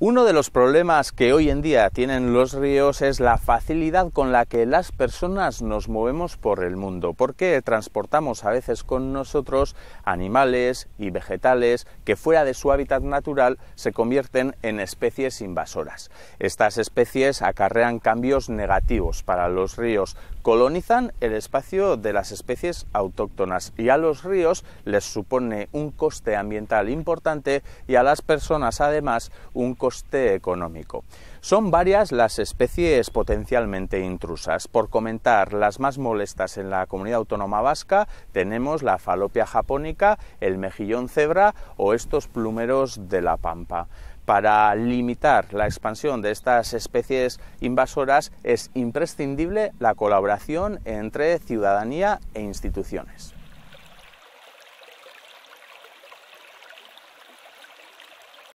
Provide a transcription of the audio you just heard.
Uno de los problemas que hoy en día tienen los ríos es la facilidad con la que las personas nos movemos por el mundo, porque transportamos a veces con nosotros animales y vegetales que fuera de su hábitat natural se convierten en especies invasoras. Estas especies acarrean cambios negativos para los ríos, colonizan el espacio de las especies autóctonas y a los ríos les supone un coste ambiental importante y a las personas además un coste coste económico. Son varias las especies potencialmente intrusas. Por comentar las más molestas en la comunidad autónoma vasca, tenemos la falopia japónica, el mejillón cebra o estos plumeros de la pampa. Para limitar la expansión de estas especies invasoras es imprescindible la colaboración entre ciudadanía e instituciones.